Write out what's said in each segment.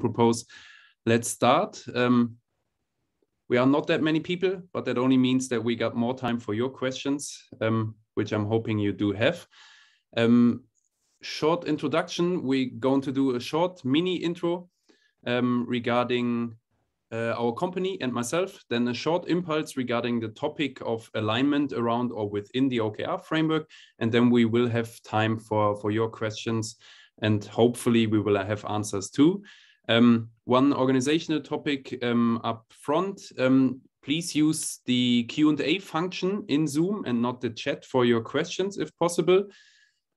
propose let's start. Um, we are not that many people, but that only means that we got more time for your questions, um, which I'm hoping you do have. Um, short introduction. We're going to do a short mini intro um, regarding uh, our company and myself, then a short impulse regarding the topic of alignment around or within the OKR framework, and then we will have time for, for your questions and hopefully we will have answers too. Um, one organizational topic um, up front. Um, please use the Q&A function in Zoom and not the chat for your questions if possible.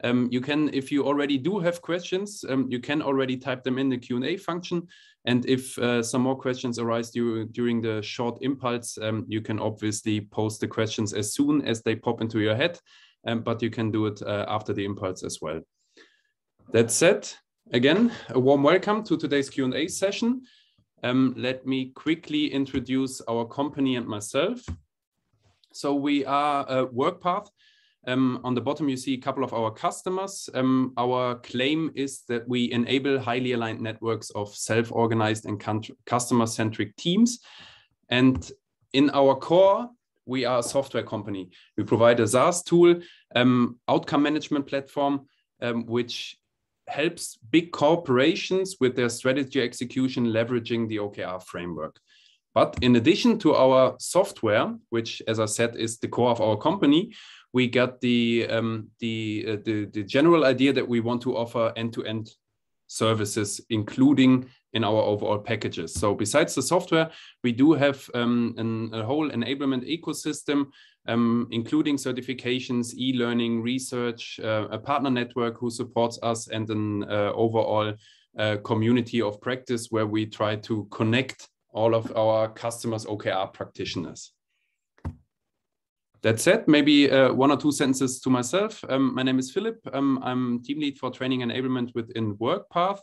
Um, you can, if you already do have questions, um, you can already type them in the Q&A function. And if uh, some more questions arise due, during the short impulse, um, you can obviously post the questions as soon as they pop into your head, um, but you can do it uh, after the impulse as well. That said, Again, a warm welcome to today's Q&A session. Um, let me quickly introduce our company and myself. So we are a uh, WorkPath. Um, on the bottom, you see a couple of our customers. Um, our claim is that we enable highly aligned networks of self-organized and customer-centric teams. And in our core, we are a software company. We provide a SaaS tool, um, outcome management platform, um, which helps big corporations with their strategy execution leveraging the OKR framework. But in addition to our software, which, as I said, is the core of our company, we got the, um, the, uh, the, the, general idea that we want to offer end to end services, including in our overall packages. So besides the software, we do have um, an, a whole enablement ecosystem, um, including certifications, e-learning, research, uh, a partner network who supports us, and an uh, overall uh, community of practice where we try to connect all of our customers OKR practitioners. That said, maybe uh, one or two sentences to myself. Um, my name is Philip. Um, I'm team lead for training enablement within WorkPath.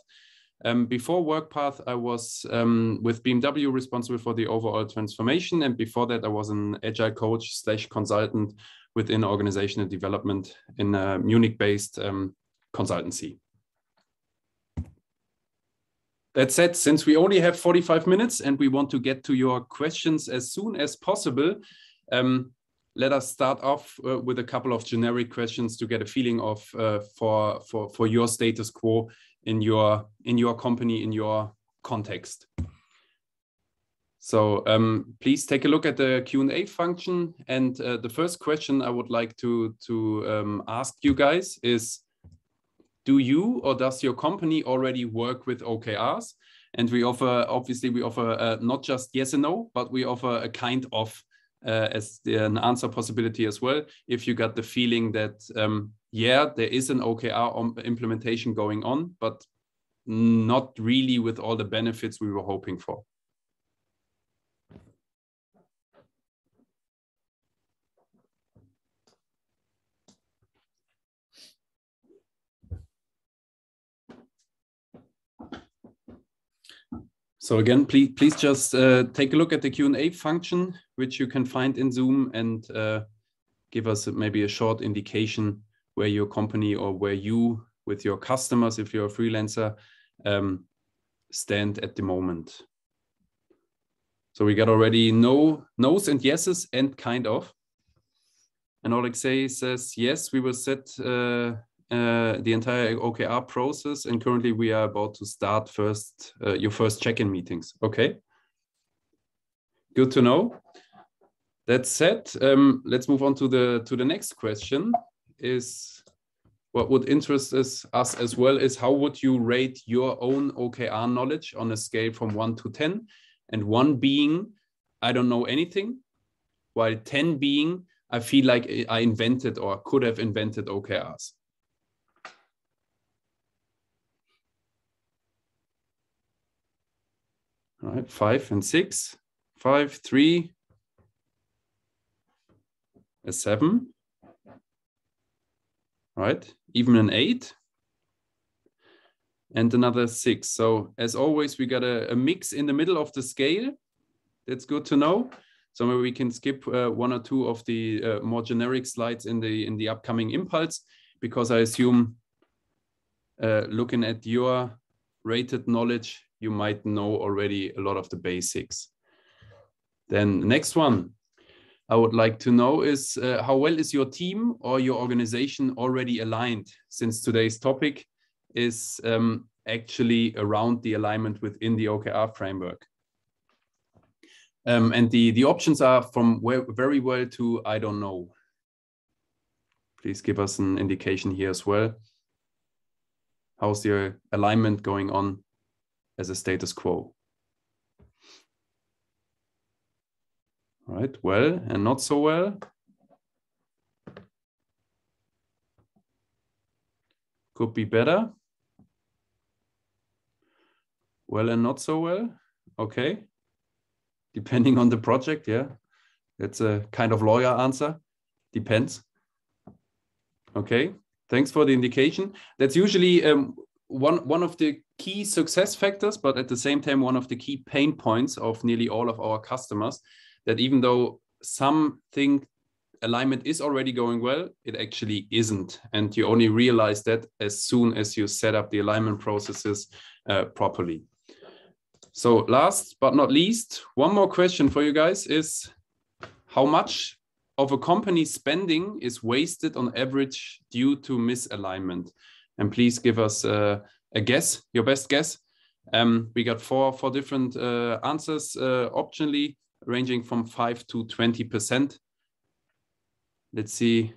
Um, before WorkPath, I was um, with BMW responsible for the overall transformation. And before that, I was an agile coach slash consultant within organizational development in a Munich based um, consultancy. That said, since we only have 45 minutes and we want to get to your questions as soon as possible, um, let us start off uh, with a couple of generic questions to get a feeling of uh, for, for, for your status quo in your in your company in your context. So um, please take a look at the Q&A function. And uh, the first question I would like to, to um, ask you guys is, do you or does your company already work with OKRs? And we offer, obviously, we offer uh, not just yes and no, but we offer a kind of uh, as the, an answer possibility as well. If you got the feeling that um, yeah, there is an OKR implementation going on, but not really with all the benefits we were hoping for. So again, please, please just uh, take a look at the Q&A function, which you can find in Zoom and uh, give us maybe a short indication where your company or where you with your customers if you're a freelancer um, stand at the moment so we got already no no's and yeses and kind of and Alexei says yes we will set uh, uh, the entire okr process and currently we are about to start first uh, your first check-in meetings okay good to know that said um, let's move on to the to the next question is what would interest us, us as well is how would you rate your own OKR knowledge on a scale from one to 10? And one being, I don't know anything, while 10 being, I feel like I invented or could have invented OKRs. All right, five and six, five, three, a seven, right? Even an eight and another six. So as always, we got a, a mix in the middle of the scale. That's good to know. So maybe we can skip uh, one or two of the uh, more generic slides in the in the upcoming impulse, because I assume uh, looking at your rated knowledge, you might know already a lot of the basics. Then next one, I would like to know is uh, how well is your team or your organization already aligned? Since today's topic is um, actually around the alignment within the OKR framework. Um, and the, the options are from where, very well to I don't know. Please give us an indication here as well. How's your alignment going on as a status quo? right? Well and not so well. Could be better. Well and not so well. Okay. Depending on the project, yeah. That's a kind of lawyer answer. Depends. Okay. Thanks for the indication. That's usually um, one, one of the key success factors, but at the same time, one of the key pain points of nearly all of our customers that even though something alignment is already going well, it actually isn't. And you only realize that as soon as you set up the alignment processes uh, properly. So last but not least, one more question for you guys is how much of a company's spending is wasted on average due to misalignment? And please give us uh, a guess, your best guess. Um, we got four, four different uh, answers uh, optionally ranging from 5 to 20%. Let's see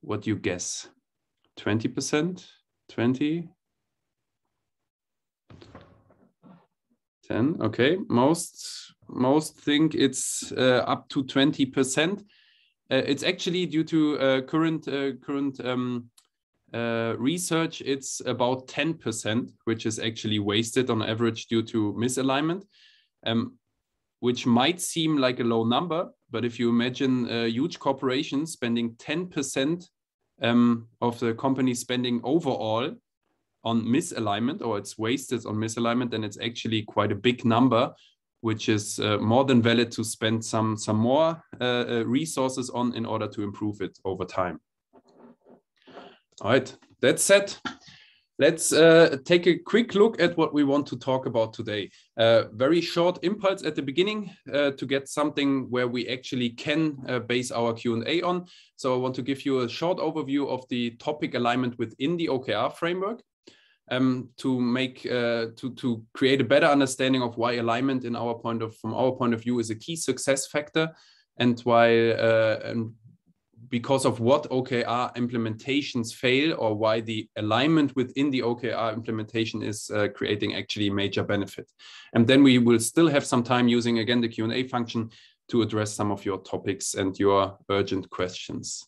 what you guess. 20%, 20, 10, okay. Most, most think it's uh, up to 20%. Uh, it's actually due to uh, current, uh, current um, uh, research, it's about 10%, which is actually wasted on average due to misalignment um, which might seem like a low number, but if you imagine a uh, huge corporation spending 10% um, of the company spending overall on misalignment or it's wasted on misalignment, then it's actually quite a big number, which is uh, more than valid to spend some, some more uh, uh resources on in order to improve it over time. All right, that's set. Let's uh, take a quick look at what we want to talk about today. Uh, very short impulse at the beginning uh, to get something where we actually can uh, base our Q&A on. So I want to give you a short overview of the topic alignment within the OKR framework. Um, to make uh, to to create a better understanding of why alignment in our point of from our point of view is a key success factor and why uh, and because of what OKR implementations fail or why the alignment within the OKR implementation is uh, creating actually major benefit. And then we will still have some time using again the Q&A function to address some of your topics and your urgent questions.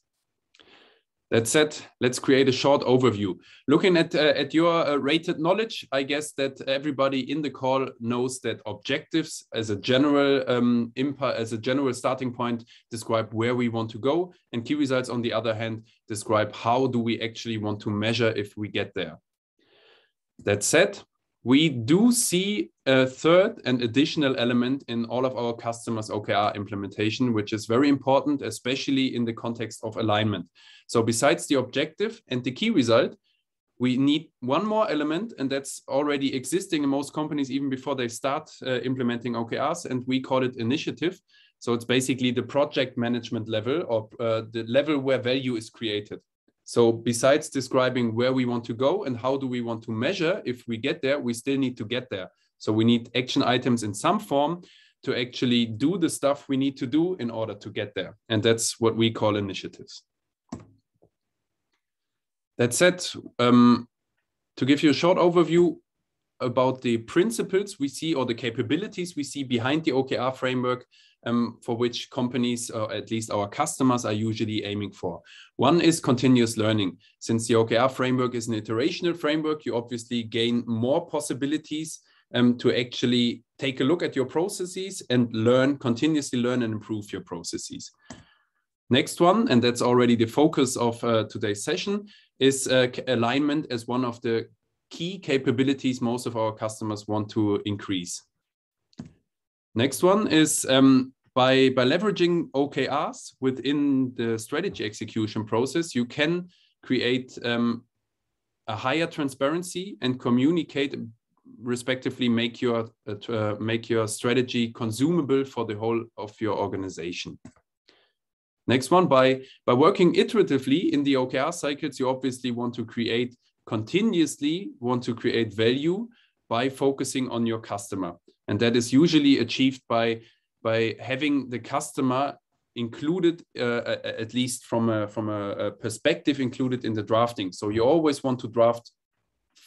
That said, let's create a short overview. Looking at, uh, at your uh, rated knowledge, I guess that everybody in the call knows that objectives as a general um, as a general starting point, describe where we want to go. And key results, on the other hand, describe how do we actually want to measure if we get there. That said, we do see a third and additional element in all of our customers' OKR implementation, which is very important, especially in the context of alignment. So, besides the objective and the key result, we need one more element, and that's already existing in most companies even before they start uh, implementing OKRs, and we call it initiative. So, it's basically the project management level or uh, the level where value is created. So besides describing where we want to go and how do we want to measure if we get there, we still need to get there. So we need action items in some form to actually do the stuff we need to do in order to get there. And that's what we call initiatives. That said, um, to give you a short overview about the principles we see or the capabilities we see behind the OKR framework, um, for which companies, or uh, at least our customers, are usually aiming for. One is continuous learning. Since the OKR framework is an iterational framework, you obviously gain more possibilities um, to actually take a look at your processes and learn, continuously learn and improve your processes. Next one, and that's already the focus of uh, today's session, is uh, alignment as one of the key capabilities most of our customers want to increase. Next one is um, by, by leveraging OKRs within the strategy execution process, you can create um, a higher transparency and communicate respectively make your uh, uh, make your strategy consumable for the whole of your organization next one by by working iteratively in the okr cycles you obviously want to create continuously want to create value by focusing on your customer. And that is usually achieved by, by having the customer included, uh, at least from a, from a perspective included in the drafting. So you always want to draft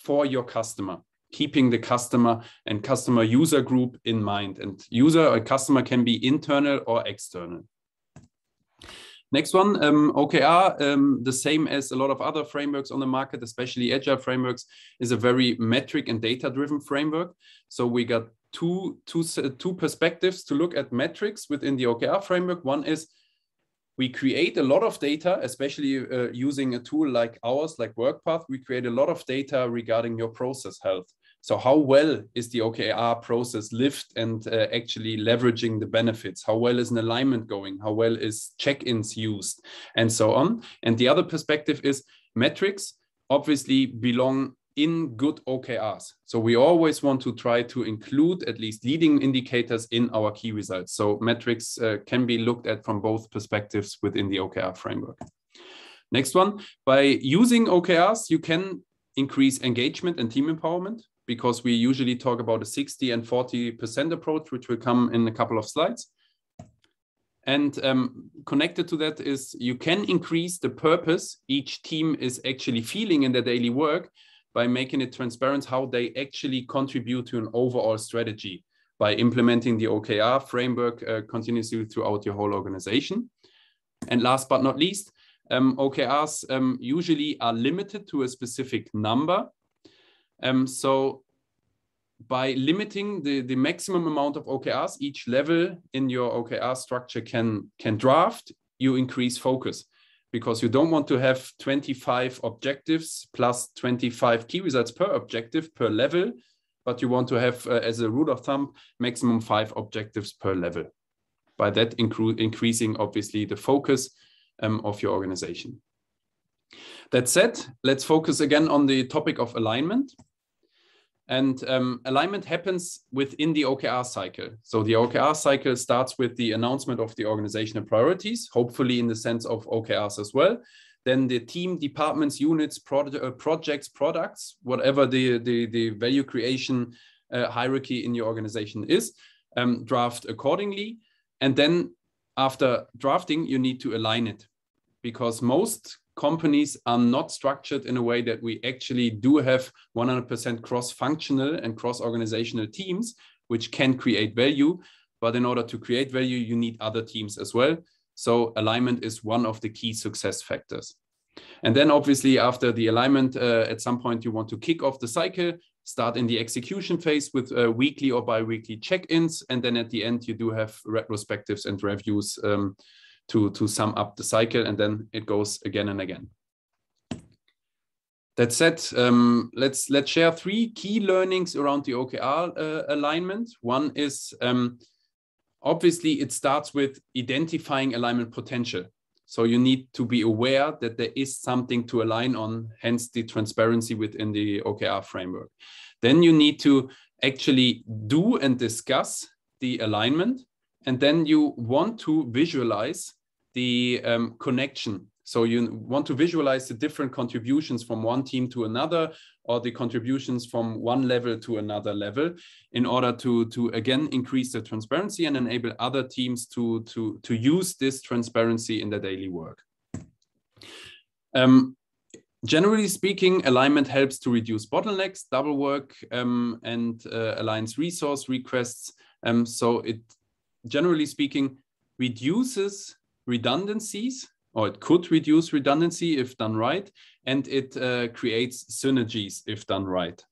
for your customer keeping the customer and customer user group in mind. And user or customer can be internal or external. Next one, um, OKR, um, the same as a lot of other frameworks on the market, especially agile frameworks, is a very metric and data driven framework. So we got two, two, two perspectives to look at metrics within the OKR framework. One is we create a lot of data, especially uh, using a tool like ours, like WorkPath. We create a lot of data regarding your process health. So how well is the OKR process lived and uh, actually leveraging the benefits? How well is an alignment going? How well is check-ins used and so on? And the other perspective is metrics obviously belong in good OKRs. So we always want to try to include at least leading indicators in our key results. So metrics uh, can be looked at from both perspectives within the OKR framework. Next one, by using OKRs, you can increase engagement and team empowerment because we usually talk about a 60 and 40% approach, which will come in a couple of slides. And um, connected to that is you can increase the purpose each team is actually feeling in their daily work by making it transparent how they actually contribute to an overall strategy by implementing the OKR framework uh, continuously throughout your whole organization. And last but not least, um, OKRs um, usually are limited to a specific number um, so by limiting the, the maximum amount of OKRs each level in your OKR structure can, can draft, you increase focus because you don't want to have 25 objectives plus 25 key results per objective per level, but you want to have, uh, as a rule of thumb, maximum five objectives per level. By that, increasing obviously the focus um, of your organization. That said, let's focus again on the topic of alignment. And um, alignment happens within the OKR cycle. So the OKR cycle starts with the announcement of the organizational priorities, hopefully in the sense of OKRs as well. Then the team, departments, units, uh, projects, products, whatever the, the, the value creation uh, hierarchy in your organization is, um, draft accordingly. And then after drafting, you need to align it because most companies are not structured in a way that we actually do have 100% cross functional and cross organizational teams, which can create value. But in order to create value, you need other teams as well. So, alignment is one of the key success factors. And then, obviously, after the alignment, uh, at some point, you want to kick off the cycle, start in the execution phase with uh, weekly or bi weekly check ins. And then at the end, you do have retrospectives and reviews. Um, to, to sum up the cycle and then it goes again and again. That said, um, let's let's share three key learnings around the OKR uh, alignment. One is um, obviously it starts with identifying alignment potential. So you need to be aware that there is something to align on, hence the transparency within the OKR framework. Then you need to actually do and discuss the alignment and then you want to visualize the um, connection. So you want to visualize the different contributions from one team to another or the contributions from one level to another level in order to, to again increase the transparency and enable other teams to, to, to use this transparency in their daily work. Um, generally speaking, alignment helps to reduce bottlenecks, double work, um, and uh, aligns resource requests. Um, so it generally speaking, reduces redundancies, or it could reduce redundancy if done right, and it uh, creates synergies if done right.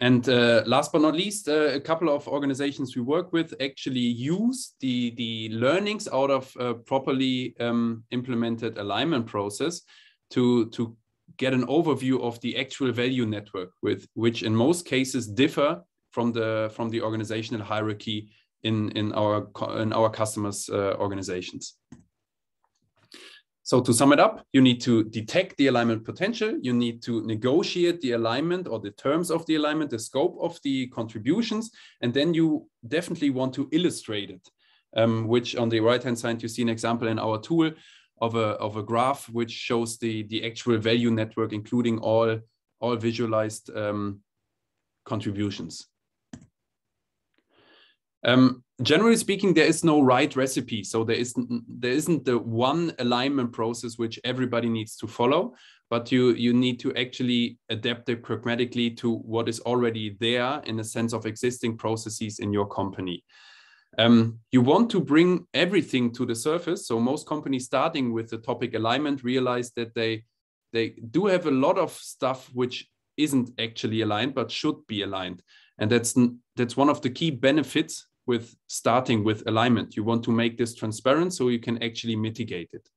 And uh, last but not least, uh, a couple of organizations we work with actually use the, the learnings out of properly um, implemented alignment process to, to get an overview of the actual value network with which in most cases differ from the from the organizational hierarchy in in our in our customers uh, organizations so to sum it up you need to detect the alignment potential you need to negotiate the alignment or the terms of the alignment the scope of the contributions and then you definitely want to illustrate it um, which on the right hand side you see an example in our tool of a, of a graph which shows the, the actual value network including all all visualized um, contributions um, generally speaking, there is no right recipe, so there isn't there isn't the one alignment process which everybody needs to follow. But you you need to actually adapt it pragmatically to what is already there in the sense of existing processes in your company. Um, you want to bring everything to the surface. So most companies starting with the topic alignment realize that they they do have a lot of stuff which isn't actually aligned but should be aligned, and that's that's one of the key benefits with starting with alignment. You want to make this transparent so you can actually mitigate it.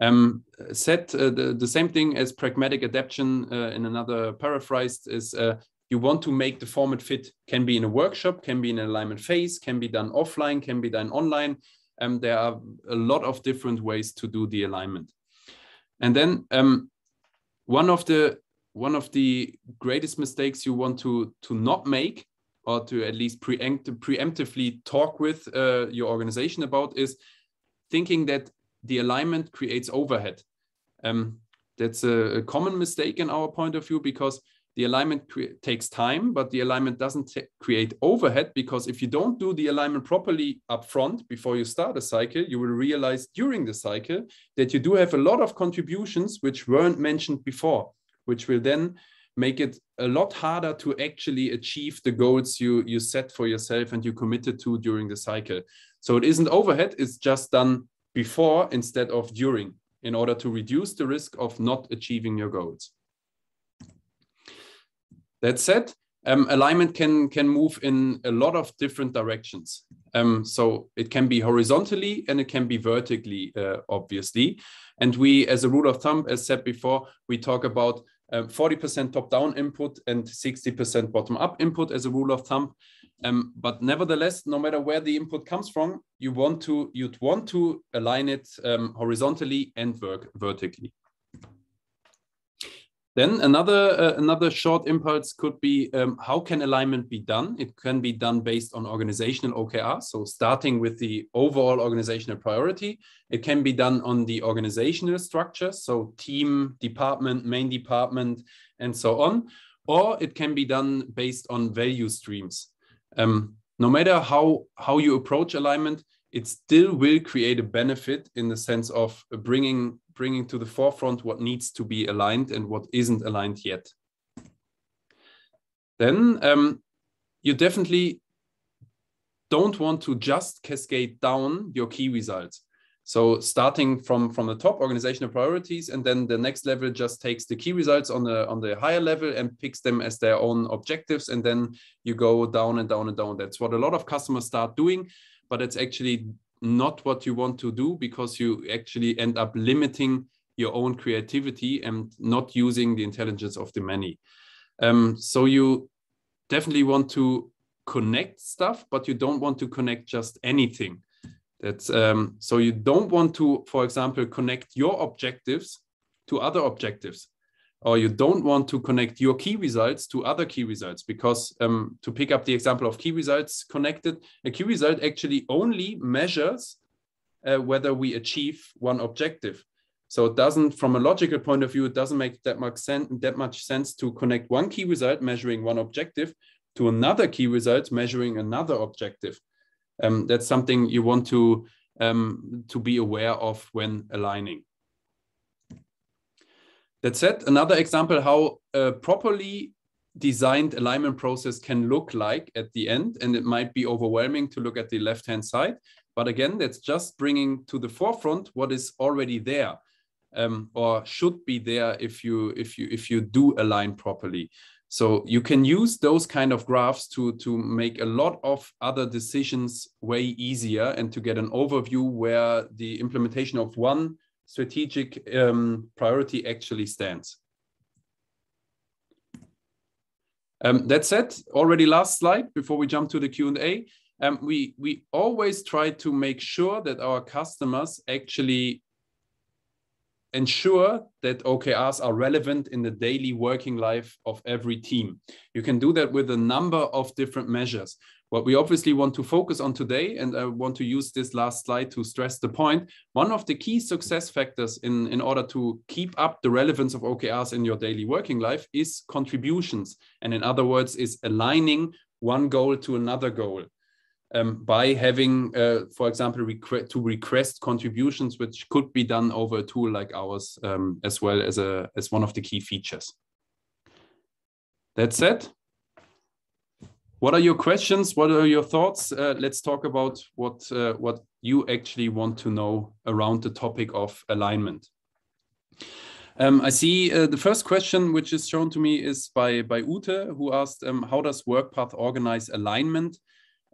Um, set uh, the, the same thing as pragmatic adaptation uh, in another paraphrased is uh, you want to make the format fit can be in a workshop can be in an alignment phase can be done offline can be done online um, there are a lot of different ways to do the alignment and then um, one of the one of the greatest mistakes you want to to not make or to at least preempt preemptively talk with uh, your organization about is thinking that the alignment creates overhead. Um, that's a, a, common mistake in our point of view because the alignment takes time, but the alignment doesn't create overhead because if you don't do the alignment properly upfront before you start a cycle, you will realize during the cycle that you do have a lot of contributions which weren't mentioned before, which will then make it a lot harder to actually achieve the goals you you set for yourself and you committed to during the cycle so it isn't overhead it's just done before instead of during in order to reduce the risk of not achieving your goals that said um, alignment can can move in a lot of different directions um, so it can be horizontally and it can be vertically uh, obviously and we as a rule of thumb as said before we talk about 40% um, top-down input and 60% bottom-up input as a rule of thumb. Um, but nevertheless, no matter where the input comes from, you want to you'd want to align it um, horizontally and work vertically. Then another uh, another short impulse could be um, how can alignment be done? It can be done based on organizational OKR. So starting with the overall organizational priority, it can be done on the organizational structure, so team, department, main department, and so on, or it can be done based on value streams. Um, no matter how how you approach alignment, it still will create a benefit in the sense of bringing bringing to the forefront what needs to be aligned and what isn't aligned yet. Then um, you definitely don't want to just cascade down your key results. So starting from from the top organizational priorities, and then the next level just takes the key results on the on the higher level and picks them as their own objectives, and then you go down and down and down. That's what a lot of customers start doing but it's actually not what you want to do because you actually end up limiting your own creativity and not using the intelligence of the many. Um, so you definitely want to connect stuff, but you don't want to connect just anything. That's um, so you don't want to, for example, connect your objectives to other objectives or you don't want to connect your key results to other key results because um, to pick up the example of key results connected, a key result actually only measures uh, whether we achieve one objective. So it doesn't, from a logical point of view, it doesn't make that much, sense. that much sense to connect one key result measuring one objective to another key result measuring another objective. Um, that's something you want to um, to be aware of when aligning. That said, another example how a properly designed alignment process can look like at the end, and it might be overwhelming to look at the left-hand side. But again, that's just bringing to the forefront what is already there. Um, or should be there if you if you if you do align properly so you can use those kind of graphs to to make a lot of other decisions way easier and to get an overview where the implementation of one strategic um, priority actually stands. Um, that said, already last slide before we jump to the Q&A, um, we, we always try to make sure that our customers actually ensure that OKRs are relevant in the daily working life of every team. You can do that with a number of different measures what we obviously want to focus on today, and I want to use this last slide to stress the point, one of the key success factors in, in order to keep up the relevance of OKRs in your daily working life is contributions. And in other words, is aligning one goal to another goal. Um, by having, uh, for example, requ to request contributions, which could be done over a tool like ours, um, as well as a as one of the key features. That said, what are your questions? What are your thoughts? Uh, let's talk about what uh, what you actually want to know around the topic of alignment. Um, I see uh, the first question, which is shown to me, is by by Ute, who asked, um, "How does WorkPath organize alignment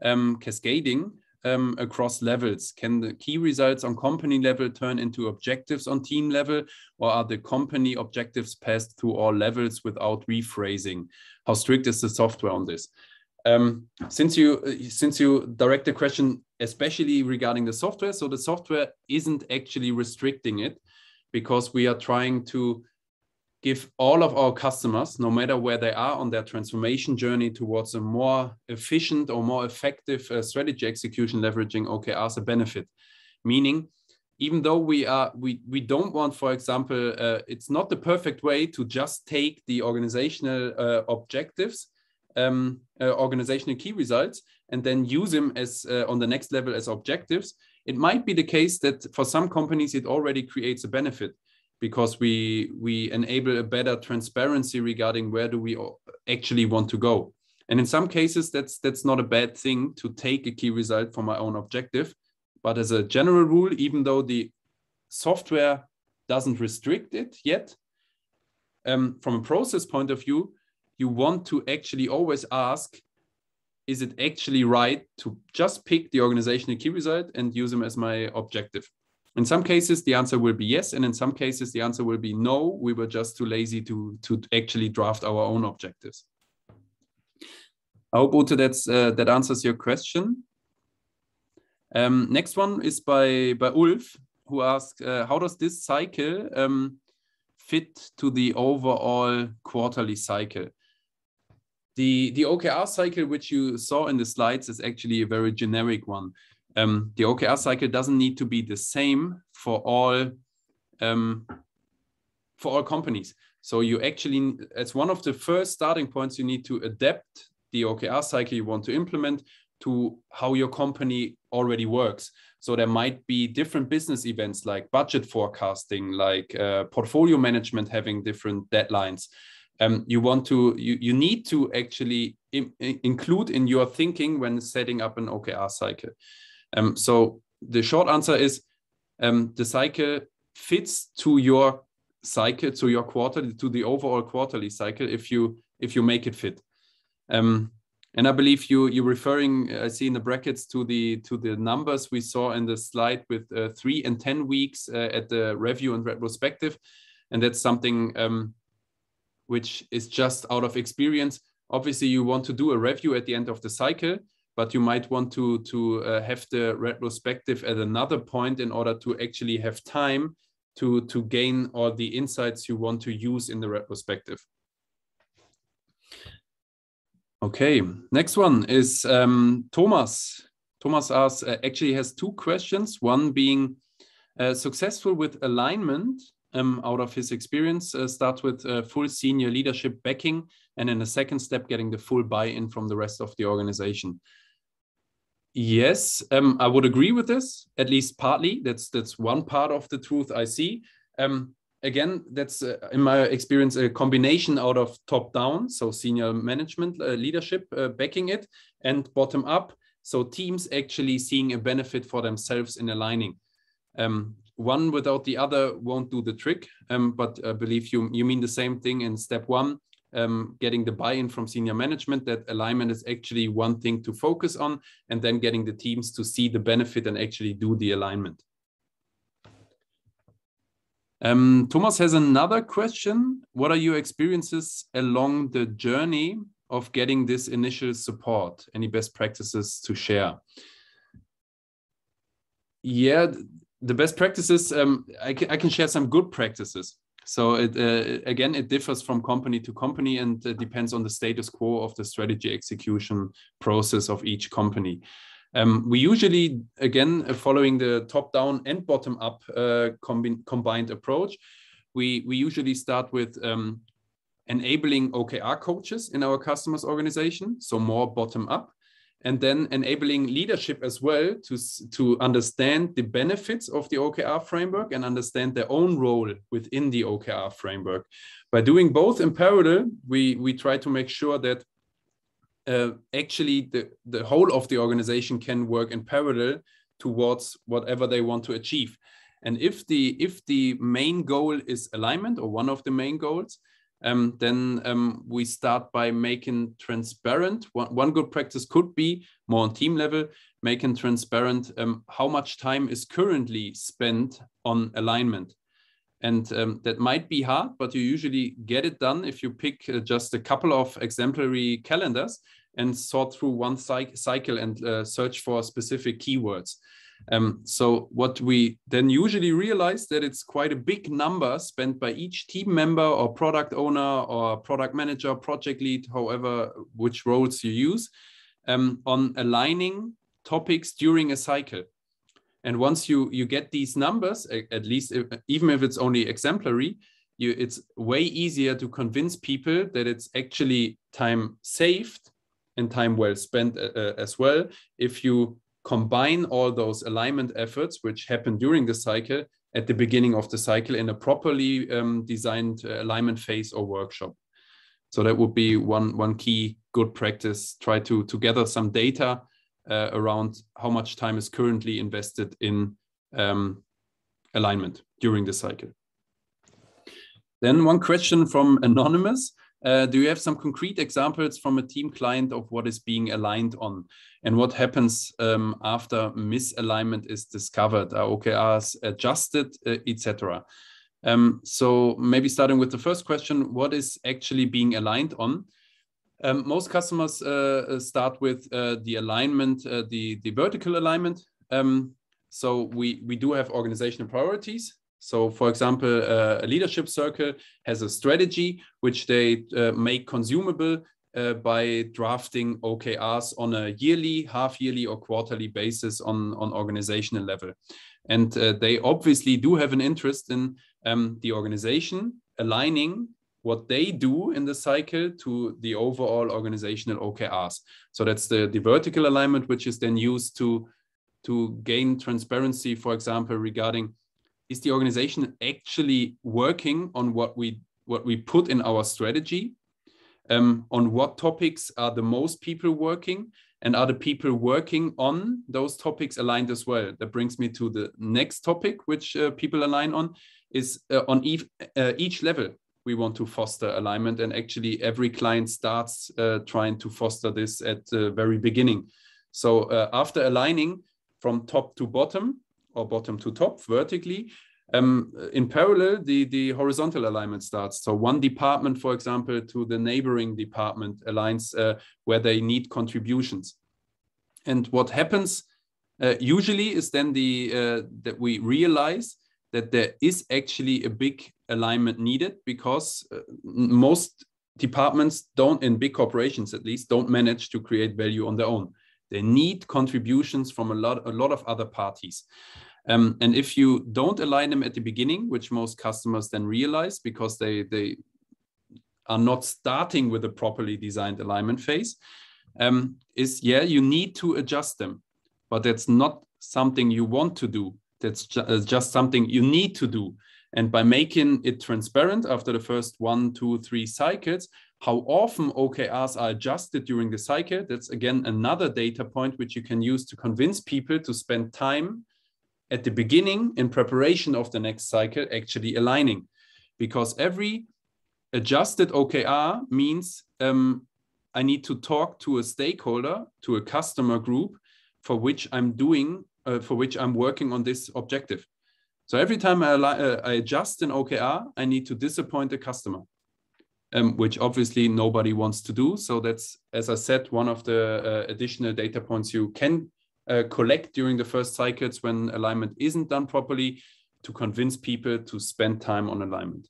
um, cascading um, across levels? Can the key results on company level turn into objectives on team level, or are the company objectives passed through all levels without rephrasing? How strict is the software on this?" Um, since you since you direct the question especially regarding the software, so the software isn't actually restricting it because we are trying to give all of our customers, no matter where they are on their transformation journey towards a more efficient or more effective uh, strategy execution, leveraging OKRs a benefit. Meaning, even though we are we we don't want, for example, uh, it's not the perfect way to just take the organizational uh, objectives um, uh, organizational key results and then use them as uh, on the next level as objectives it might be the case that for some companies it already creates a benefit because we we enable a better transparency regarding where do we actually want to go and in some cases that's that's not a bad thing to take a key result for my own objective but as a general rule even though the software doesn't restrict it yet um, from a process point of view you want to actually always ask is it actually right to just pick the organizational key result and use them as my objective? In some cases, the answer will be yes. And in some cases, the answer will be no. We were just too lazy to, to actually draft our own objectives. I hope, Ute, that's, uh, that answers your question. Um, next one is by, by Ulf, who asks, uh, how does this cycle um, fit to the overall quarterly cycle? The, the OKR cycle, which you saw in the slides, is actually a very generic one. Um, the OKR cycle doesn't need to be the same for all um, for all companies. So you actually, as one of the first starting points, you need to adapt the OKR cycle you want to implement to how your company already works. So there might be different business events like budget forecasting, like uh, portfolio management having different deadlines um, you want to you, you need to actually in, in include in your thinking when setting up an okr cycle um, so the short answer is um, the cycle fits to your cycle to your quarterly to the overall quarterly cycle if you if you make it fit um, and i believe you you're referring i see in the brackets to the to the numbers we saw in the slide with uh, three and ten weeks uh, at the review and retrospective and that's something um, which is just out of experience. Obviously, you want to do a review at the end of the cycle, but you might want to to uh, have the retrospective at another point in order to actually have time to to gain all the insights you want to use in the retrospective. Okay, next one is um, Thomas. Thomas asks, uh, actually has two questions. One being uh, successful with alignment um, out of his experience uh, with uh, full senior leadership backing, and in a second step, getting the full buy in from the rest of the organization. Yes, um, I would agree with this, at least partly. That's that's one part of the truth I see. Um, again, that's uh, in my experience a combination out of top down, so senior management uh, leadership uh, backing it, and bottom up, so teams actually seeing a benefit for themselves in aligning. Um, one without the other won't do the trick. Um, but I believe you you mean the same thing in step one, um, getting the buy-in from senior management that alignment is actually one thing to focus on, and then getting the teams to see the benefit and actually do the alignment. Um, Thomas has another question. What are your experiences along the journey of getting this initial support? Any best practices to share? Yeah, the best practices um, I, can, I can share some good practices so it, uh, again it differs from company to company and uh, depends on the status quo of the strategy execution process of each company um, we usually again uh, following the top down and bottom up uh, combi combined approach we, we usually start with um, enabling okr coaches in our customers organization so more bottom up and then enabling leadership as well to, to understand the benefits of the OKR framework and understand their own role within the OKR framework. By doing both in parallel, we, we try to make sure that uh, actually the, the whole of the organization can work in parallel towards whatever they want to achieve. And if the if the main goal is alignment or one of the main goals, um, then um, we start by making transparent. One, one, good practice could be more on team level, making transparent um, how much time is currently spent on alignment. And um, that might be hard, but you usually get it done if you pick uh, just a couple of exemplary calendars and sort through one cycle and uh, search for specific keywords. Um, so what we then usually realize that it's quite a big number spent by each team member or product owner or product manager, project lead, however, which roles you use, um, on aligning topics during a cycle. And once you, you get these numbers, at least if, even if it's only exemplary, you, it's way easier to convince people that it's actually time saved and time well spent uh, uh as well if you combine all those alignment efforts which happen during the cycle at the beginning of the cycle in a properly um, designed uh, alignment phase or workshop. So that would be one, one key good practice. Try to, to gather some data uh, around how much time is currently invested in um, alignment during the cycle. Then one question from Anonymous. Uh, do you have some concrete examples from a team client of what is being aligned on and what happens um, after misalignment is discovered? Are OKRs adjusted, uh, etc.? Um, so maybe starting with the first question, what is actually being aligned on? Um, most customers uh, uh start with uh, the alignment, uh, the, the vertical alignment. Um, so we, we do have organizational priorities so, for example, uh, a leadership circle has a strategy which they uh, make consumable uh, by drafting OKRs on a yearly, half yearly, or quarterly basis on, on organizational level. And uh, they obviously do have an interest in um, the organization aligning what they do in the cycle to the overall organizational OKRs. So, that's the, the vertical alignment, which is then used to, to gain transparency, for example, regarding is the organization actually working on what we what we put in our strategy um, on what topics are the most people working and are the people working on those topics aligned as well that brings me to the next topic which uh, people align on is uh, on uh, each level we want to foster alignment and actually every client starts uh, trying to foster this at the very beginning so uh, after aligning from top to bottom or bottom to top vertically, um, in parallel, the, the horizontal alignment starts. So one department, for example, to the neighboring department aligns uh, where they need contributions. And what happens uh, usually is then the uh, that we realize that there is actually a big alignment needed because uh, most departments don't, in big corporations at least, don't manage to create value on their own. They need contributions from a lot, a lot of other parties. Um, and if you don't align them at the beginning, which most customers then realize because they, they are not starting with a properly designed alignment phase, um, is yeah, you need to adjust them, but that's not something you want to do. That's ju uh, just something you need to do. And by making it transparent after the first one, two, three cycles, how often OKRs are adjusted during the cycle, that's again another data point which you can use to convince people to spend time at the beginning in preparation of the next cycle actually aligning because every adjusted okr means um, i need to talk to a stakeholder to a customer group for which i'm doing uh, for which i'm working on this objective so every time I, uh, I adjust an okr i need to disappoint the customer um, which obviously nobody wants to do so that's as i said one of the uh, additional data points you can uh, collect during the first cycles when alignment isn't done properly to convince people to spend time on alignment.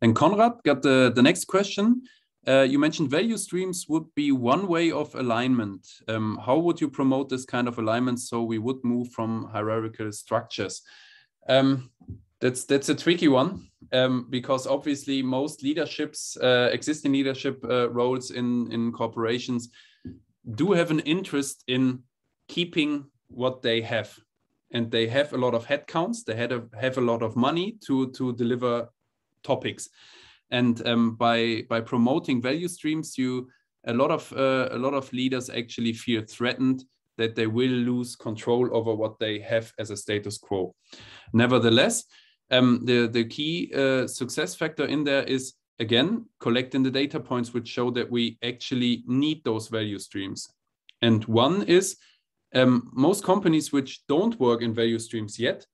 And Konrad got the, the next question. Uh, you mentioned value streams would be one way of alignment. Um, how would you promote this kind of alignment so we would move from hierarchical structures? Um, that's that's a tricky one um, because obviously most leaderships, uh, existing leadership uh, roles in in corporations do have an interest in keeping what they have and they have a lot of headcounts they had a, have a lot of money to to deliver topics and um, by by promoting value streams you a lot of uh, a lot of leaders actually feel threatened that they will lose control over what they have as a status quo nevertheless um, the the key uh, success factor in there is again, collecting the data points which show that we actually need those value streams. And one is um, most companies which don't work in value streams yet,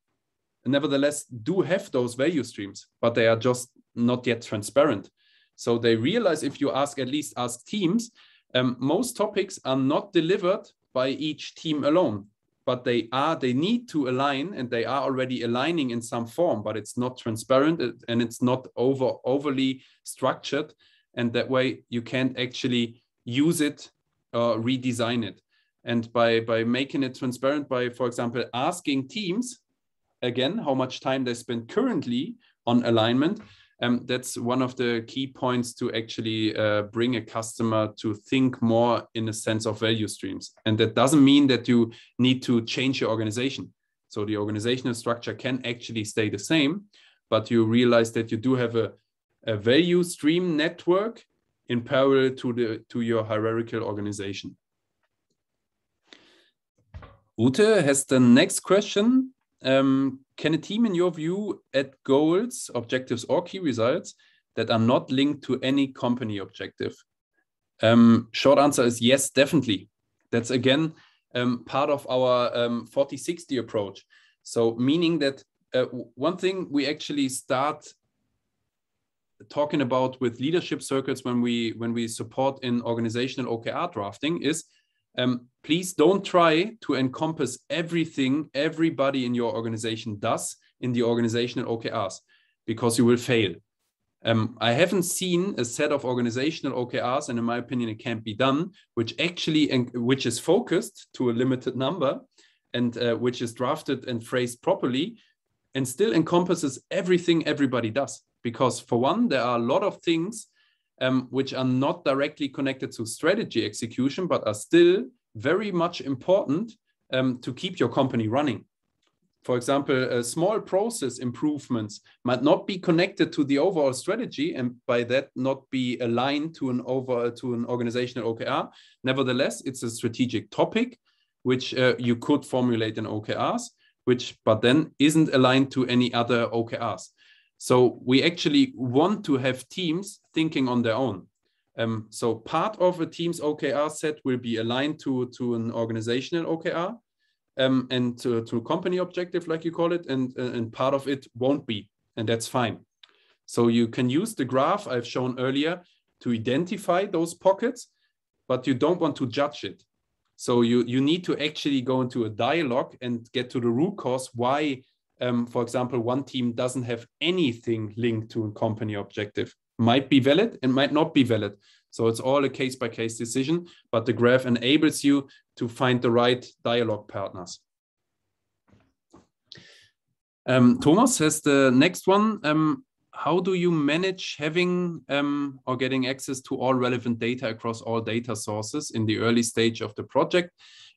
nevertheless do have those value streams, but they are just not yet transparent. So they realize if you ask, at least ask teams, um, most topics are not delivered by each team alone but they are they need to align and they are already aligning in some form but it's not transparent and it's not over overly structured and that way you can't actually use it or uh, redesign it and by by making it transparent by for example asking teams again how much time they spend currently on alignment um, that's one of the key points to actually uh, bring a customer to think more in a sense of value streams. And that doesn't mean that you need to change your organization. So the organizational structure can actually stay the same, but you realize that you do have a, a value stream network in parallel to the to your hierarchical organization. Ute has the next question. Um, can a team, in your view, add goals, objectives, or key results that are not linked to any company objective? Um, short answer is yes, definitely. That's again um, part of our um, 40 60 approach. So, meaning that uh, one thing we actually start talking about with leadership circles when we when we support in organizational OKR drafting is um, please don't try to encompass everything everybody in your organization does in the organizational OKRs because you will fail. Um, I haven't seen a set of organizational OKRs, and in my opinion, it can't be done, which actually which is focused to a limited number, and uh, which is drafted and phrased properly, and still encompasses everything everybody does. Because for one, there are a lot of things um, which are not directly connected to strategy execution, but are still very much important um, to keep your company running. For example, uh, small process improvements might not be connected to the overall strategy and by that not be aligned to an over to an organizational OKR. Nevertheless, it's a strategic topic which uh, you could formulate in OKRs, which but then isn't aligned to any other OKRs. So we actually want to have teams thinking on their own. Um, so part of a team's OKR set will be aligned to, to an organizational OKR um, and to, to company objective, like you call it, and, and part of it won't be, and that's fine. So you can use the graph I've shown earlier to identify those pockets, but you don't want to judge it. So you, you need to actually go into a dialogue and get to the root cause why, um, for example, one team doesn't have anything linked to a company objective might be valid and might not be valid. So it's all a case by case decision, but the graph enables you to find the right dialogue partners. Um, Thomas has the next one. Um, how do you manage having um, or getting access to all relevant data across all data sources in the early stage of the project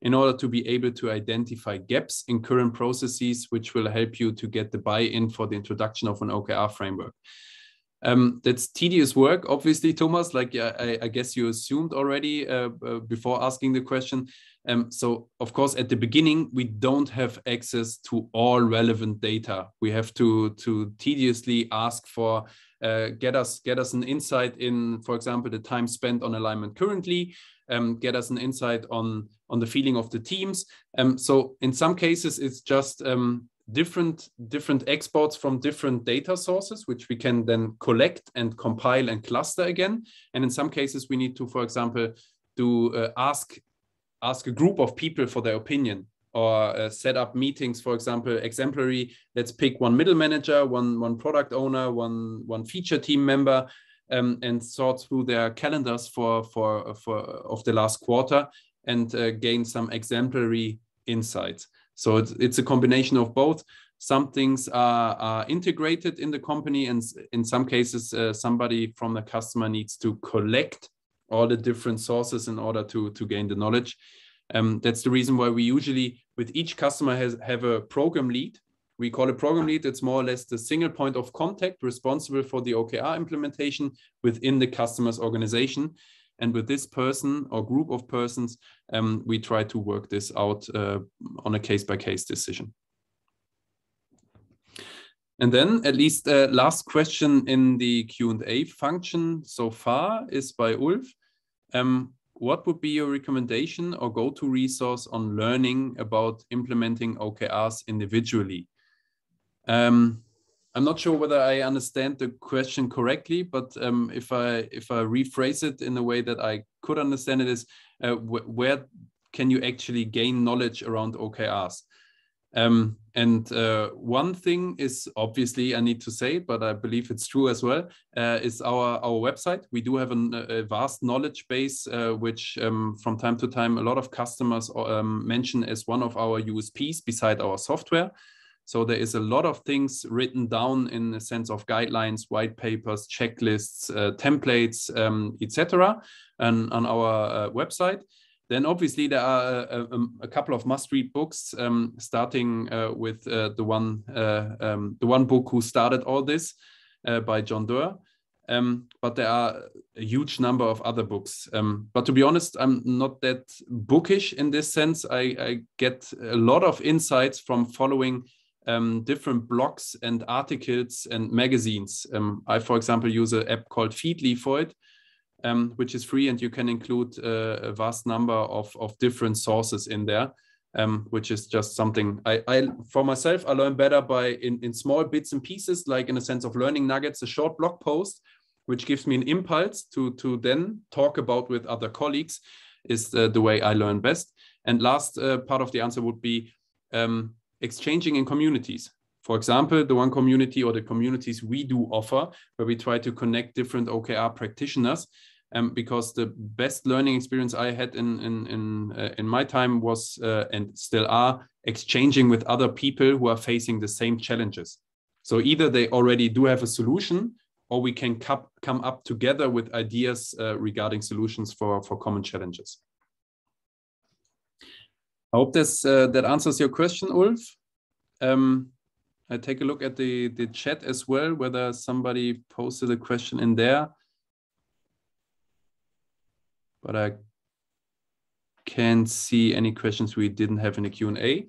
in order to be able to identify gaps in current processes, which will help you to get the buy in for the introduction of an OKR framework? Um, that's tedious work, obviously, Thomas. Like I, I guess you assumed already uh, uh, before asking the question. Um, so, of course, at the beginning, we don't have access to all relevant data. We have to to tediously ask for uh, get us get us an insight in, for example, the time spent on alignment currently. Um, get us an insight on on the feeling of the teams. Um, so in some cases, it's just um, different different exports from different data sources which we can then collect and compile and cluster again and in some cases we need to for example do uh, ask ask a group of people for their opinion or uh, set up meetings for example exemplary let's pick one middle manager one one product owner one one feature team member um, and sort through their calendars for for for of the last quarter and uh, gain some exemplary insights so it's, it's a combination of both. Some things are, are integrated in the company, and in some cases, uh, somebody from the customer needs to collect all the different sources in order to, to gain the knowledge. Um, that's the reason why we usually, with each customer, has, have a program lead. We call a program lead. It's more or less the single point of contact responsible for the OKR implementation within the customer's organization. And with this person or group of persons, um, we try to work this out uh, on a case by case decision. And then at least uh, last question in the Q&A function so far is by Ulf. Um, what would be your recommendation or go-to resource on learning about implementing OKRs individually? Um, I'm not sure whether I understand the question correctly, but um, if I if I rephrase it in a way that I could understand it is uh, wh where can you actually gain knowledge around OKRs? Um, and uh, one thing is obviously I need to say, but I believe it's true as well, uh, is our our website. We do have an, a vast knowledge base, uh, which um, from time to time a lot of customers um, mention as one of our USPs beside our software. So there is a lot of things written down in the sense of guidelines, white papers, checklists, uh, templates, um, etc. And on our uh, website. Then obviously there are a, uh, a, um, um, a couple of must-read books, um, starting uh, with uh, the one uh, um, the one book who started all this by John Doerr. Um, but there are a huge number of other books. Um, but to be honest, I'm not that bookish in this sense. I, I, get a lot of insights from following um, different blogs and articles and magazines. Um, I, for example, use an app called Feedly for it, um, which is free, and you can include uh, a vast number of, of different sources in there, um, which is just something I, I, for myself, I learn better by in, in small bits and pieces, like in a sense of learning nuggets, a short blog post, which gives me an impulse to, to then talk about with other colleagues, is the, the way I learn best. And last uh, part of the answer would be um, exchanging in communities. For example, the one community or the communities we do offer, where we try to connect different OKR practitioners. Um, because the best learning experience I had in in in, uh, in my time was uh, and still are exchanging with other people who are facing the same challenges. So either they already do have a solution, or we can come up together with ideas uh, regarding solutions for for common challenges. I hope this uh, that answers your question, Ulf. Um, I take a look at the the chat as well, whether somebody posted a question in there. But I can't see any questions we didn't have in the Q and A.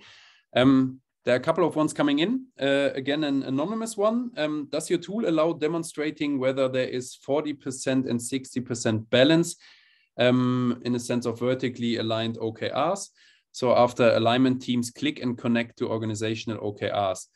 Um, there are a couple of ones coming in. Uh, again, an anonymous one. Um, does your tool allow demonstrating whether there is 40% and 60% balance um, in a sense of vertically aligned OKRs? So after alignment teams click and connect to organizational OKRs.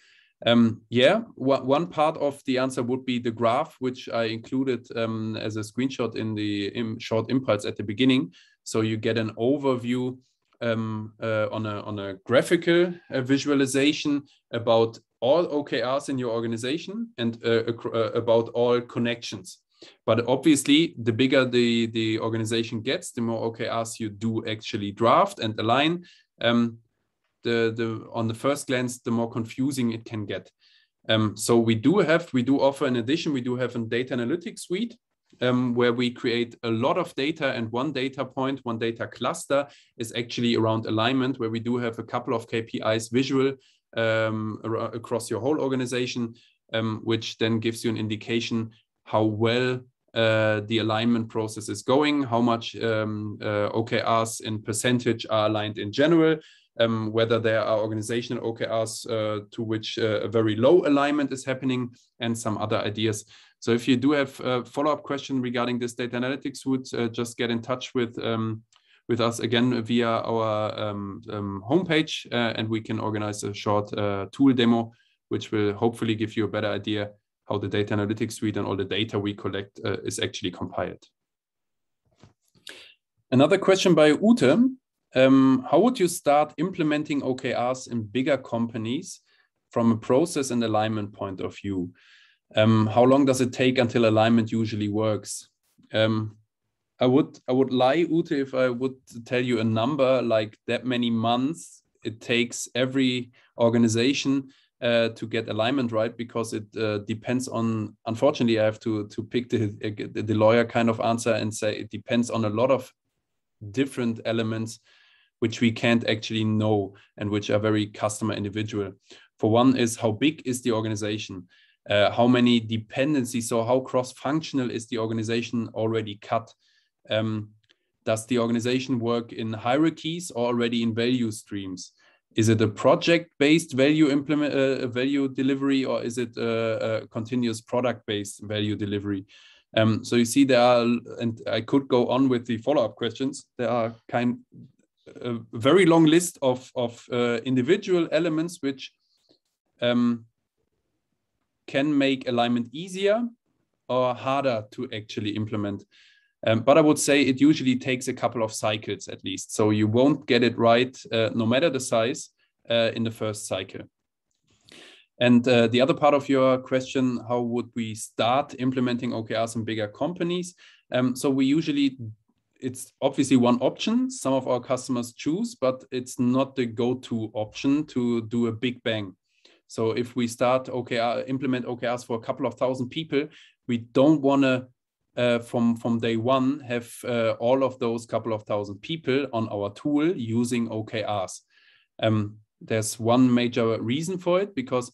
Um, yeah, one part of the answer would be the graph, which I included um, as a screenshot in the short impulse at the beginning. So you get an overview um, uh, on, a, on a graphical uh, visualization about all OKRs in your organization and uh, uh about all connections but obviously, the bigger the, the organization gets, the more OKRs you do actually draft and align. Um, the, the, on the first glance, the more confusing it can get. Um, so we do have, we do offer in addition, we do have a data analytics suite um, where we create a lot of data and one data point, one data cluster is actually around alignment, where we do have a couple of KPIs visual um, across your whole organization, um, which then gives you an indication how well uh, the alignment process is going, how much um, uh, OKRs in percentage are aligned in general, um, whether there are organizational OKRs uh, to which uh, a very low alignment is happening, and some other ideas. So if you do have a follow-up question regarding this data analytics, would uh, just get in touch with um, with us again via our um, um, homepage, uh, and we can organize a short tool demo, which will hopefully give you a better idea how the data analytics suite and all the data we collect uh, is actually compiled. Another question by Ute. Um, how would you start implementing OKRs in bigger companies from a process and alignment point of view? Um, how long does it take until alignment usually works? Um, I would I would lie, Ute, if I would tell you a number like that many months it takes every organization uh, to get alignment right because it uh, depends on. Unfortunately, I have to to pick the, the lawyer kind of answer and say it depends on a lot of different elements which we can't actually know and which are very customer individual. For one is how big is the organization, uh, how many dependencies, so how cross functional is the organization already cut. Um, does the organization work in hierarchies or already in value streams? is it a project based value implement uh, uh, value delivery or is it a, uh, a uh, continuous product based value delivery um, so you see there are and i could go on with the follow-up questions there are kind a very long list of of uh, individual elements which um, can make alignment easier or harder to actually implement um, but I would say it usually takes a couple of cycles at least. So you won't get it right, uh, no matter the size, uh, in the first cycle. And uh, the other part of your question, how would we start implementing OKRs in bigger companies? Um, so we usually, it's obviously one option some of our customers choose, but it's not the go-to option to do a big bang. So if we start OKR, implement OKRs for a couple of thousand people, we don't want to uh, from from day one have uh, all of those couple of thousand people on our tool using OKRs. Um, there's one major reason for it because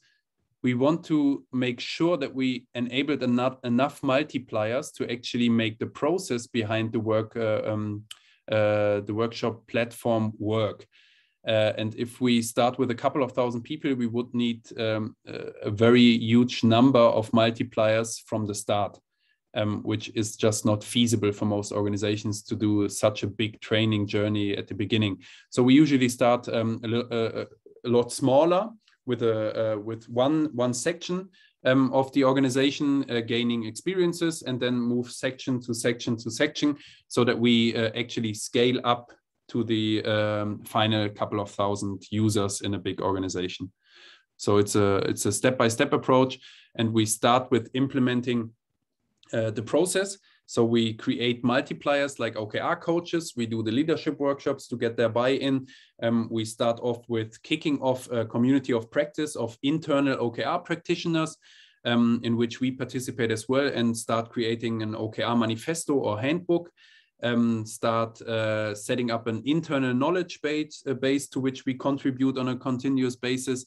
we want to make sure that we enabled enough, enough multipliers to actually make the process behind the work uh, um, uh, the workshop platform work. Uh, and if we start with a couple of thousand people, we would need um, a very huge number of multipliers from the start um, which is just not feasible for most organizations to do such a big training journey at the beginning. So we usually start um, a, a, uh, uh, a, lot smaller with a uh, with one one section um, of the organization uh, gaining experiences, and then move section to section to section, so that we uh, actually scale up to the um, final couple of thousand users in a big organization. So it's a it's a step by step approach, and we start with implementing uh, the process. So we create multipliers like OKR coaches. We do the leadership workshops to get their buy-in. Um, we start off with kicking off a community of practice of internal OKR practitioners, um, in which we participate as well and start creating an OKR manifesto or handbook. Um, start uh, setting up an internal knowledge base, uh, base to which we contribute on a continuous basis.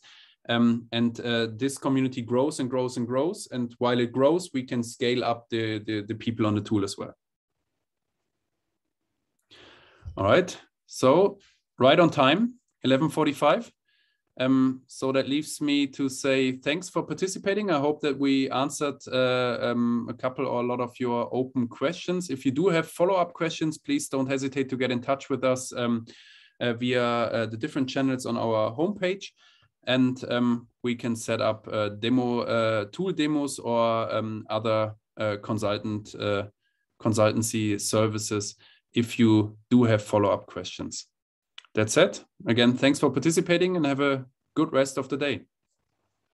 Um, and uh, this community grows and grows and grows. And while it grows, we can scale up the, the, the people on the tool as well. All right, so right on time, 11.45. Um, so that leaves me to say thanks for participating. I hope that we answered uh, um, a couple or a lot of your open questions. If you do have follow-up questions, please don't hesitate to get in touch with us um, uh, via uh, the different channels on our homepage and um, we can set up uh, demo uh, tool demos or um, other uh, consultant uh, consultancy services if you do have follow-up questions. That's it. Again, thanks for participating and have a good rest of the day.